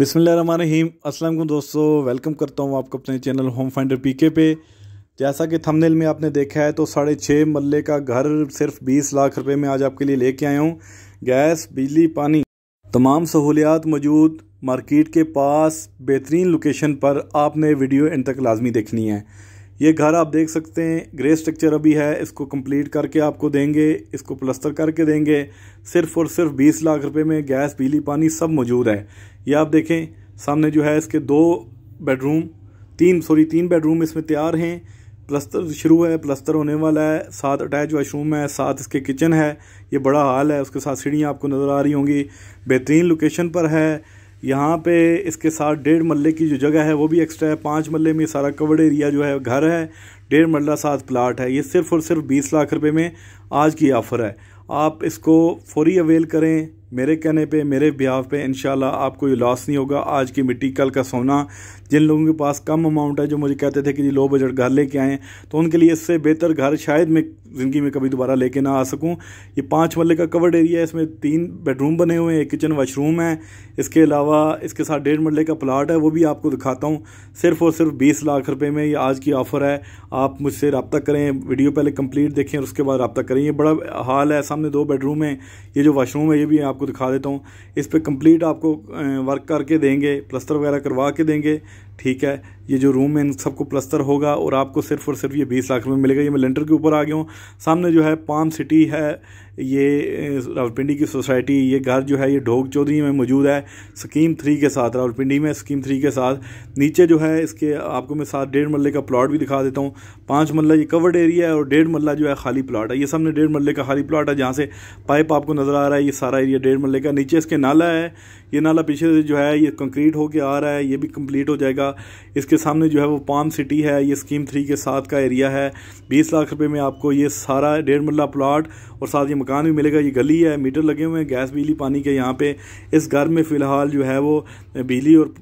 बिसमीम असलम दोस्तों वेलकम करता हूँ आपको अपने चैनल होम फाइंडर पीके पे जैसा कि थंबनेल में आपने देखा है तो साढ़े छः मल्ले का घर सिर्फ बीस लाख रुपए में आज आपके लिए लेके आया हूँ गैस बिजली पानी तमाम सहूलियात मौजूद मार्केट के पास बेहतरीन लोकेशन पर आपने वीडियो एंड तक लाजमी देखनी है ये घर आप देख सकते हैं ग्रे स्ट्रक्चर अभी है इसको कंप्लीट करके आपको देंगे इसको प्लस्तर करके देंगे सिर्फ और सिर्फ बीस लाख रुपए में गैस बिजली पानी सब मौजूद है ये आप देखें सामने जो है इसके दो बेडरूम तीन सॉरी तीन बेडरूम इसमें तैयार हैं प्लस्तर शुरू है प्लस्तर होने वाला है साथ अटैच वाशरूम है साथ इसके किचन है ये बड़ा हाल है उसके साथ सीढ़ियाँ आपको नज़र आ रही होंगी बेहतरीन लोकेशन पर है यहाँ पे इसके साथ डेढ़ मल्ले की जो जगह है वो भी एक्स्ट्रा है पाँच मल्ले में सारा कवर्ड एरिया जो है घर है डेढ़ मल्ला साथ प्लाट है ये सिर्फ़ और सिर्फ बीस लाख रुपए में आज की ऑफ़र है आप इसको फौरी अवेल करें मेरे कहने पे मेरे ब्याह पे इन आपको ये लॉस नहीं होगा आज की मिट्टी कल का सोना जिन लोगों के पास कम अमाउंट है जो मुझे कहते थे कि जी लो बजट घर लेके आएँ तो उनके लिए इससे बेहतर घर शायद मैं ज़िंदगी में कभी दोबारा लेके ना आ सकूँ ये पाँच मल्ले का कवर्ड एरिया है इसमें तीन बेडरूम बने हुए हैं एक किचन वाशरूम है इसके अलावा इसके साथ डेढ़ मरले का प्लाट है वो भी आपको दिखाता हूँ सिर्फ और सिर्फ बीस लाख रुपये में ये आज की ऑफ़र है आप मुझसे रबता करें वीडियो पहले कम्प्लीट देखें और उसके बाद रबता करें ये बड़ा हाल है सामने दो बेडरूम है ये जो वाशरूम है ये भी आप आपको दिखा देता हूँ इस पर कंप्लीट आपको वर्क करके देंगे प्लस्तर वगैरह करवा के देंगे ठीक है ये जो रूम है इन सबको प्लस्तर होगा और आपको सिर्फ और सिर्फ ये बीस लाख रुपये मिलेगा ये मैं लेंटर के ऊपर आ गया हूँ सामने जो है पाम सिटी है ये रावलपिंडी की सोसाइटी ये घर जो है ये ढोक चौधरी में मौजूद है स्कीम थ्री के साथ रावलपिंडी में स्कीम थ्री के साथ नीचे जो है इसके आपको मैं साथ डेढ़ मल्ले का प्लाट भी दिखा देता हूँ पाँच मरला ये कवर्ड एरिया है और डेढ़ मरला जो है खाली प्लाट है ये सामने डेढ़ मल्ले का खाली प्लाट है जहाँ से पाइप आपको नज़र आ रहा है ये सारा एरिया डेढ़ मल्ले का नीचे इसके नाला है ये नाला पीछे से जो है ये कंक्रीट होकर आ रहा है ये भी कम्प्लीट हो जाएगा आएगा इसके सामने जो है वो पाम सिटी है ये स्कीम थ्री के साथ का एरिया है बीस लाख रुपये में आपको ये सारा डेढ़ मरला प्लाट और साथ ये मकान भी मिलेगा ये गली है मीटर लगे हुए हैं गैस बिजली पानी के यहाँ पे इस घर में फ़िलहाल जो है वो बिजली और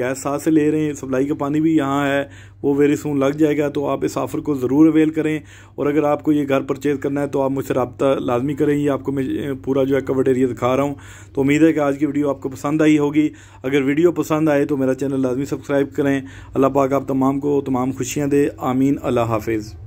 गैस साथ से ले रहे हैं सप्लाई का पानी भी यहाँ है वो वेरी सून लग जाएगा तो आप इस ऑफ़र को ज़रूर अवेल करें और अगर आपको ये घर परचेज़ करना है तो आप मुझसे रबता लाजमी करें ये आपको मैं पूरा जो है कवर्ड एरिया दिखा रहा हूँ तो उम्मीद है कि आज की वीडियो आपको पसंद आई होगी अगर वीडियो पसंद आए तो मेरा चैनल लाजमी सब्सक्राइब सब्सक्राइब करें अल्लाह पाक आप तमाम को तमाम खुशियाँ दे आमीन अल्लाह हाफिज़